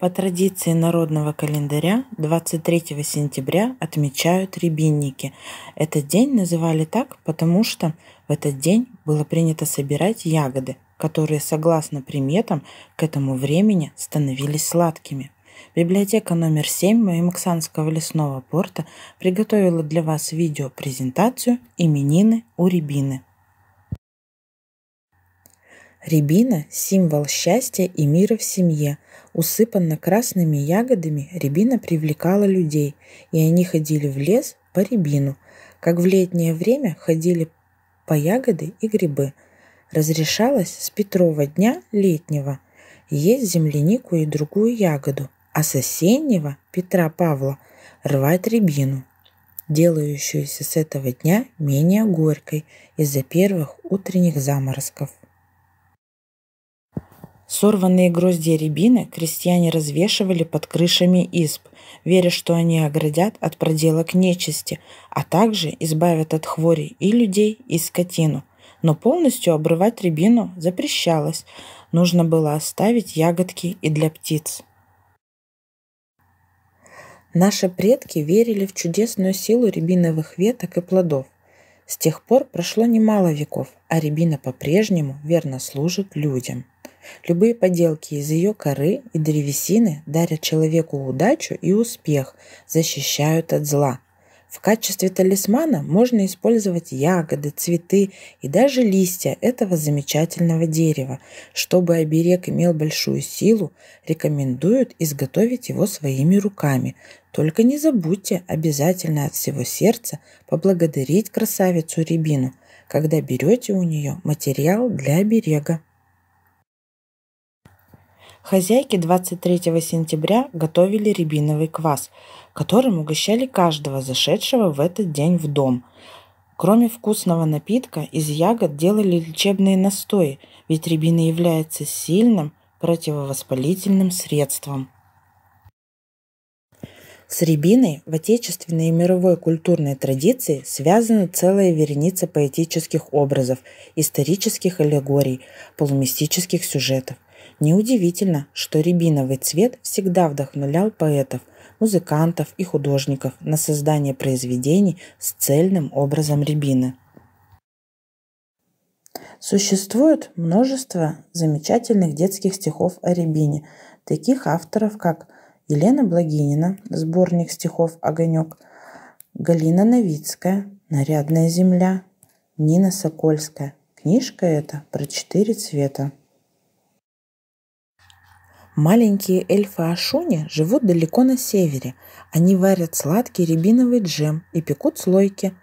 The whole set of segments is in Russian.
По традиции народного календаря 23 сентября отмечают рябинники. Этот день называли так, потому что в этот день было принято собирать ягоды, которые, согласно приметам, к этому времени становились сладкими. Библиотека номер 7 Маймаксанского лесного порта приготовила для вас видеопрезентацию «Именины у рябины». Рябина – символ счастья и мира в семье. Усыпанная красными ягодами, рябина привлекала людей, и они ходили в лес по рябину, как в летнее время ходили по ягоды и грибы. Разрешалось с Петрова дня летнего есть землянику и другую ягоду, а с осеннего Петра Павла рвать рябину, делающуюся с этого дня менее горькой из-за первых утренних заморозков. Сорванные гроздья рябины крестьяне развешивали под крышами изб, веря, что они оградят от проделок нечисти, а также избавят от хвори и людей, и скотину. Но полностью обрывать рябину запрещалось, нужно было оставить ягодки и для птиц. Наши предки верили в чудесную силу рябиновых веток и плодов. С тех пор прошло немало веков, а рябина по-прежнему верно служит людям. Любые поделки из ее коры и древесины дарят человеку удачу и успех, защищают от зла. В качестве талисмана можно использовать ягоды, цветы и даже листья этого замечательного дерева. Чтобы оберег имел большую силу, рекомендуют изготовить его своими руками. Только не забудьте обязательно от всего сердца поблагодарить красавицу Рябину, когда берете у нее материал для оберега. Хозяйки 23 сентября готовили рябиновый квас, которым угощали каждого зашедшего в этот день в дом. Кроме вкусного напитка, из ягод делали лечебные настои, ведь рябина является сильным противовоспалительным средством. С рябиной в отечественной и мировой культурной традиции связана целая вереница поэтических образов, исторических аллегорий, полумистических сюжетов – Неудивительно, что рябиновый цвет всегда вдохновлял поэтов, музыкантов и художников на создание произведений с цельным образом рябины. Существует множество замечательных детских стихов о рябине, таких авторов, как Елена Благинина, сборник стихов «Огонек», Галина Новицкая, «Нарядная земля», Нина Сокольская. Книжка эта про четыре цвета. Маленькие эльфы Ашуни живут далеко на севере. Они варят сладкий рябиновый джем и пекут слойки.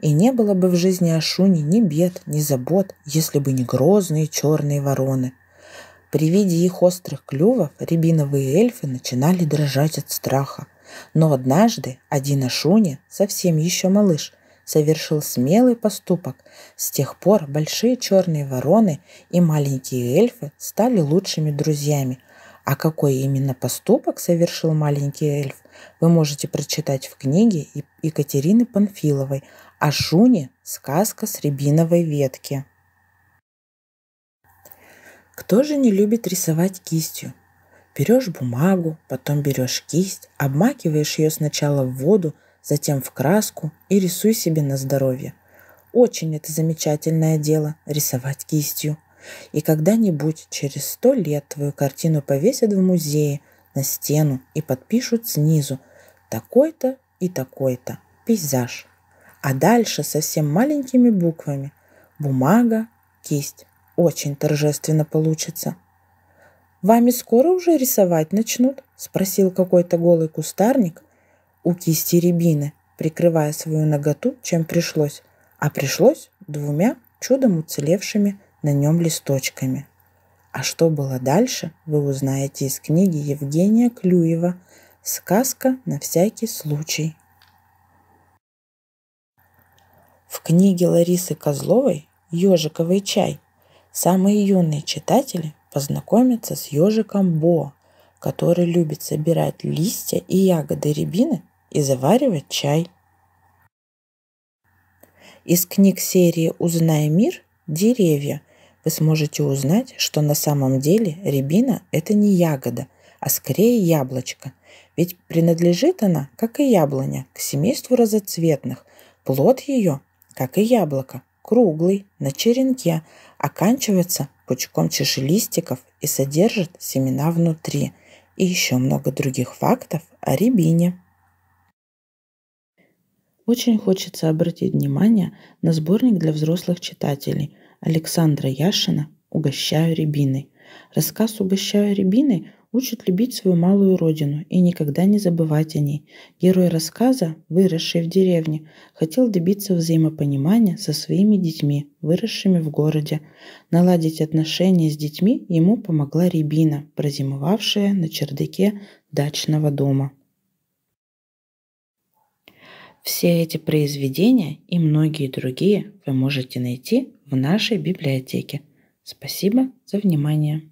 И не было бы в жизни Ашуни ни бед, ни забот, если бы не грозные черные вороны. При виде их острых клювов рябиновые эльфы начинали дрожать от страха. Но однажды один Ашуни, совсем еще малыш, совершил смелый поступок. С тех пор большие черные вороны и маленькие эльфы стали лучшими друзьями – а какой именно поступок совершил маленький эльф, вы можете прочитать в книге Екатерины Панфиловой о Шуне «Сказка с рябиновой ветки». Кто же не любит рисовать кистью? Берешь бумагу, потом берешь кисть, обмакиваешь ее сначала в воду, затем в краску и рисуй себе на здоровье. Очень это замечательное дело – рисовать кистью – и когда-нибудь через сто лет твою картину повесят в музее на стену и подпишут снизу «Такой-то и такой-то. Пейзаж». А дальше совсем маленькими буквами «Бумага, кисть». Очень торжественно получится. «Вами скоро уже рисовать начнут?» – спросил какой-то голый кустарник у кисти рябины, прикрывая свою ноготу, чем пришлось. А пришлось двумя чудом уцелевшими на нем листочками. А что было дальше, вы узнаете из книги Евгения Клюева «Сказка на всякий случай». В книге Ларисы Козловой «Ежиковый чай» самые юные читатели познакомятся с ежиком Бо, который любит собирать листья и ягоды рябины и заваривать чай. Из книг серии «Узнай мир» Деревья. Вы сможете узнать, что на самом деле рябина – это не ягода, а скорее яблочко. Ведь принадлежит она, как и яблоня, к семейству разоцветных. Плод ее, как и яблоко, круглый, на черенке, оканчивается пучком чешелистиков и содержит семена внутри. И еще много других фактов о рябине. Очень хочется обратить внимание на сборник для взрослых читателей Александра Яшина «Угощаю рябиной». Рассказ «Угощаю рябиной» учит любить свою малую родину и никогда не забывать о ней. Герой рассказа, выросший в деревне, хотел добиться взаимопонимания со своими детьми, выросшими в городе. Наладить отношения с детьми ему помогла рябина, прозимовавшая на чердаке дачного дома. Все эти произведения и многие другие вы можете найти в нашей библиотеке. Спасибо за внимание.